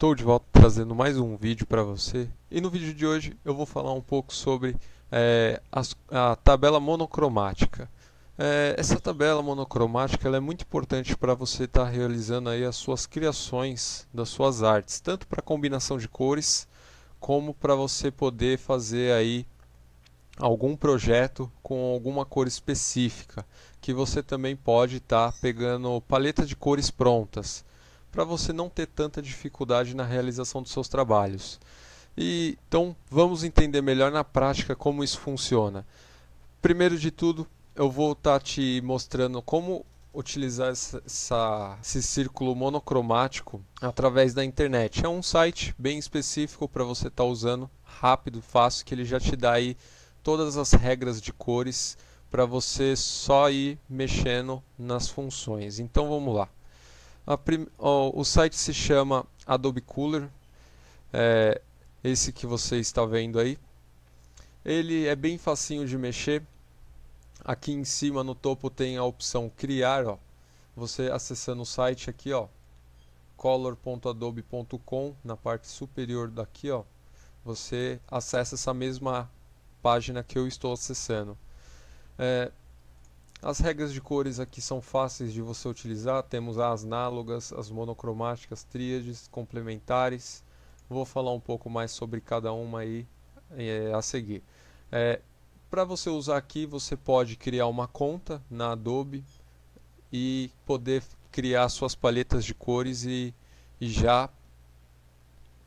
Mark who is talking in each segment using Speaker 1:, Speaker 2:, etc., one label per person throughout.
Speaker 1: Estou de volta trazendo mais um vídeo para você e no vídeo de hoje eu vou falar um pouco sobre é, a, a, tabela monocromática. É, essa tabela monocromática é muito importante para você estar tá realizando aí as suas criações das suas artes, tanto para combinação de cores como para você poder fazer aí algum projeto com alguma cor específica, que você também pode estar tá pegando paleta de cores prontas para você não ter tanta dificuldade na realização dos seus trabalhos. E, então, vamos entender melhor na prática como isso funciona. Primeiro de tudo, eu vou estar tá te mostrando como utilizar essa, essa, esse círculo monocromático através da internet. É um site bem específico para você estar tá usando, rápido, fácil, que ele já te dá aí todas as regras de cores para você só ir mexendo nas funções. Então vamos lá. Prim... Oh, o site se chama Adobe Cooler, é esse que você está vendo aí. Ele é bem facinho de mexer. Aqui em cima no topo tem a opção criar, ó. Você acessando o site aqui, ó, color.adobe.com, na parte superior daqui, ó, você acessa essa mesma página que eu estou acessando. É, as regras de cores aqui são fáceis de você utilizar, temos as análogas, as monocromáticas, tríades, complementares. Vou falar um pouco mais sobre cada uma aí é, a seguir. É, Para você usar aqui, você pode criar uma conta na Adobe e poder criar suas paletas de cores e, e já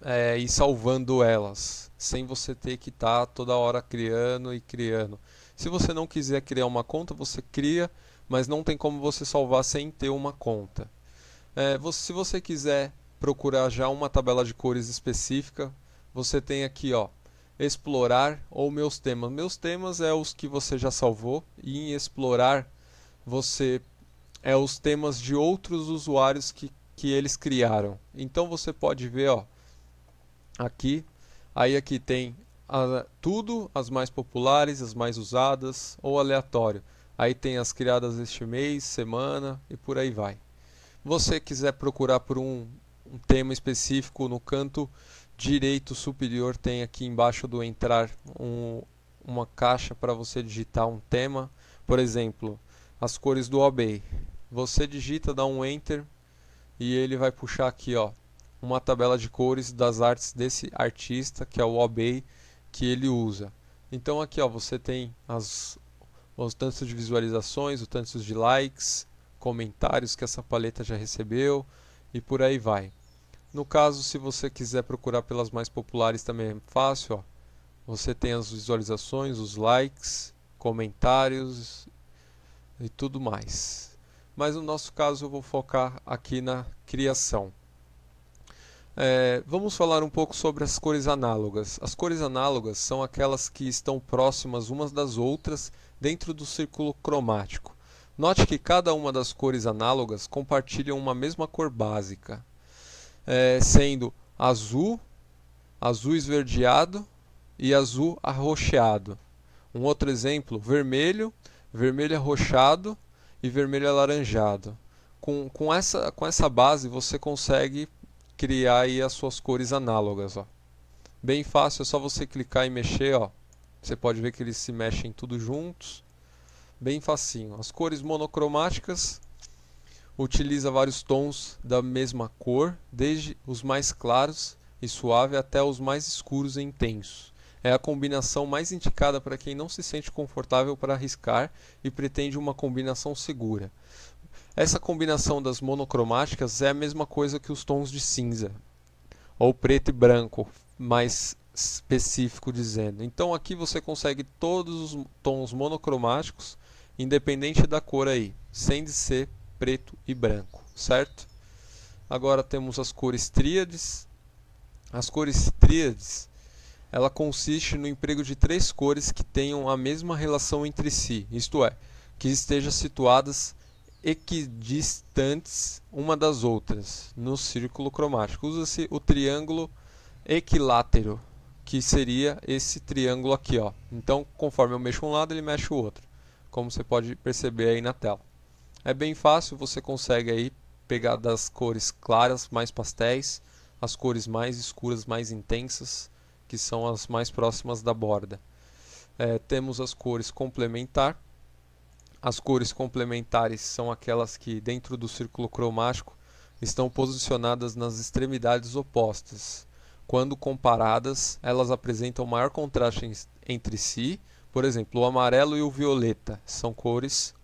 Speaker 1: é, ir salvando elas, sem você ter que estar tá toda hora criando e criando. Se você não quiser criar uma conta, você cria, mas não tem como você salvar sem ter uma conta. É, se você quiser procurar já uma tabela de cores específica, você tem aqui, ó, explorar ou meus temas. Meus temas é os que você já salvou e em explorar você é os temas de outros usuários que, que eles criaram. Então você pode ver, ó, aqui, aí aqui tem a, tudo, as mais populares, as mais usadas ou aleatório. Aí tem as criadas este mês, semana e por aí vai. Você quiser procurar por um, um tema específico no canto direito superior tem aqui embaixo do entrar um, uma caixa para você digitar um tema, por exemplo, as cores do Obey Você digita, dá um enter e ele vai puxar aqui, ó, uma tabela de cores das artes desse artista, que é o Obey que ele usa. Então aqui ó, você tem as, os tantos de visualizações, o tanto de likes, comentários que essa paleta já recebeu e por aí vai. No caso, se você quiser procurar pelas mais populares também é fácil. Ó. Você tem as visualizações, os likes, comentários e tudo mais. Mas no nosso caso eu vou focar aqui na criação. É, vamos falar um pouco sobre as cores análogas. As cores análogas são aquelas que estão próximas umas das outras dentro do círculo cromático. Note que cada uma das cores análogas compartilham uma mesma cor básica, é, sendo azul, azul esverdeado e azul arroxeado. Um outro exemplo, vermelho, vermelho arroxado e vermelho alaranjado. Com, com, essa, com essa base você consegue criar aí as suas cores análogas, ó. Bem fácil, é só você clicar e mexer, ó. Você pode ver que eles se mexem tudo juntos. Bem facinho. As cores monocromáticas utiliza vários tons da mesma cor, desde os mais claros e suave até os mais escuros e intensos. É a combinação mais indicada para quem não se sente confortável para arriscar e pretende uma combinação segura. Essa combinação das monocromáticas é a mesma coisa que os tons de cinza, ou preto e branco, mais específico dizendo. Então aqui você consegue todos os tons monocromáticos, independente da cor aí, sem de ser preto e branco, certo? Agora temos as cores tríades. As cores tríades, ela consiste no emprego de três cores que tenham a mesma relação entre si, isto é, que estejam situadas equidistantes uma das outras no círculo cromático. Usa-se o triângulo equilátero, que seria esse triângulo aqui. Ó. Então, conforme eu mexo um lado, ele mexe o outro, como você pode perceber aí na tela. É bem fácil, você consegue aí pegar das cores claras, mais pastéis, as cores mais escuras, mais intensas, que são as mais próximas da borda. É, temos as cores complementar, as cores complementares são aquelas que, dentro do círculo cromático, estão posicionadas nas extremidades opostas. Quando comparadas, elas apresentam maior contraste entre si. Por exemplo, o amarelo e o violeta são cores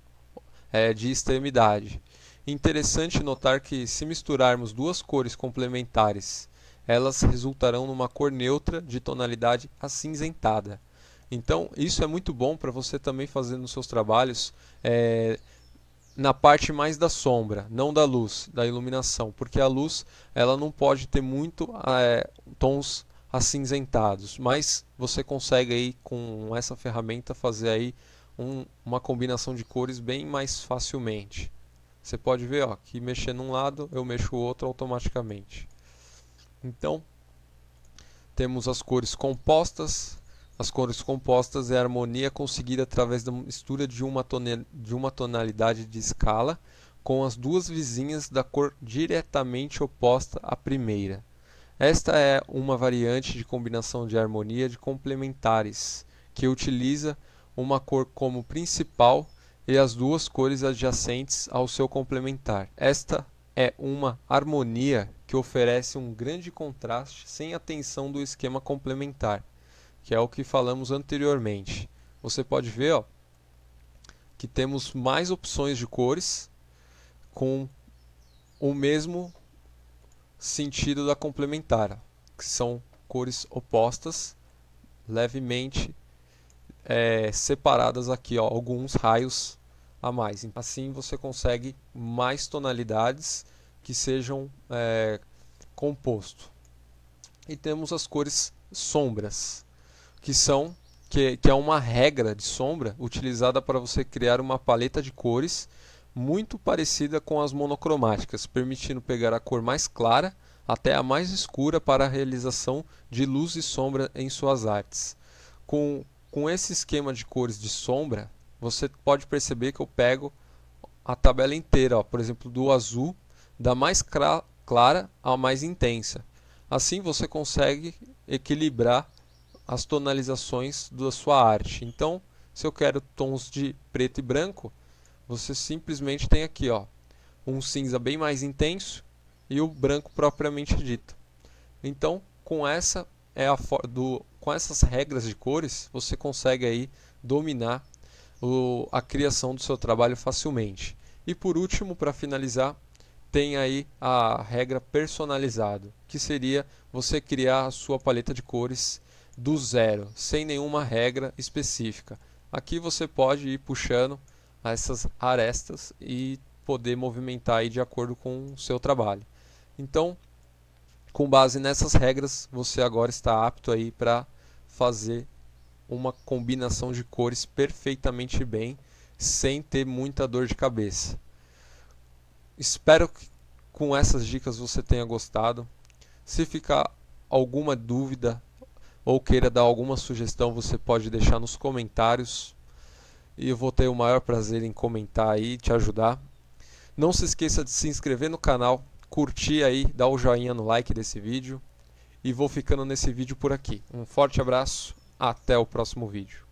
Speaker 1: é, de extremidade. Interessante notar que, se misturarmos duas cores complementares, elas resultarão numa cor neutra de tonalidade acinzentada. Então, isso é muito bom para você também fazer nos seus trabalhos é, na parte mais da sombra, não da luz, da iluminação, porque a luz ela não pode ter muito é, tons acinzentados, mas você consegue aí com essa ferramenta fazer aí um, uma combinação de cores bem mais facilmente. Você pode ver ó, que mexendo um lado, eu mexo o outro automaticamente. Então, temos as cores compostas, as cores compostas é a harmonia conseguida através da mistura de uma, de uma tonalidade de escala com as duas vizinhas da cor diretamente oposta à primeira. Esta é uma variante de combinação de harmonia de complementares, que utiliza uma cor como principal e as duas cores adjacentes ao seu complementar. Esta é uma harmonia que oferece um grande contraste sem a tensão do esquema complementar que é o que falamos anteriormente. Você pode ver ó, que temos mais opções de cores com o mesmo sentido da complementar, que são cores opostas, levemente é, separadas aqui, ó, alguns raios a mais. Assim você consegue mais tonalidades que sejam é, composto. E temos as cores sombras que são que, que é uma regra de sombra utilizada para você criar uma paleta de cores muito parecida com as monocromáticas, permitindo pegar a cor mais clara até a mais escura para a realização de luz e sombra em suas artes. Com, com esse esquema de cores de sombra, você pode perceber que eu pego a tabela inteira, ó, por exemplo, do azul, da mais clara à mais intensa. Assim você consegue equilibrar as tonalizações da sua arte. Então, se eu quero tons de preto e branco, você simplesmente tem aqui ó, um cinza bem mais intenso e o branco propriamente dito. Então, com essa é a do, com essas regras de cores, você consegue aí dominar o, a criação do seu trabalho facilmente. E por último, para finalizar, tem aí a regra personalizado, que seria você criar a sua paleta de cores do zero, sem nenhuma regra específica. Aqui você pode ir puxando essas arestas e poder movimentar aí de acordo com o seu trabalho. Então, com base nessas regras, você agora está apto aí para fazer uma combinação de cores perfeitamente bem, sem ter muita dor de cabeça. Espero que com essas dicas você tenha gostado. Se ficar alguma dúvida, ou queira dar alguma sugestão, você pode deixar nos comentários e eu vou ter o maior prazer em comentar aí e te ajudar. Não se esqueça de se inscrever no canal, curtir aí, dar o joinha no like desse vídeo e vou ficando nesse vídeo por aqui. Um forte abraço, até o próximo vídeo.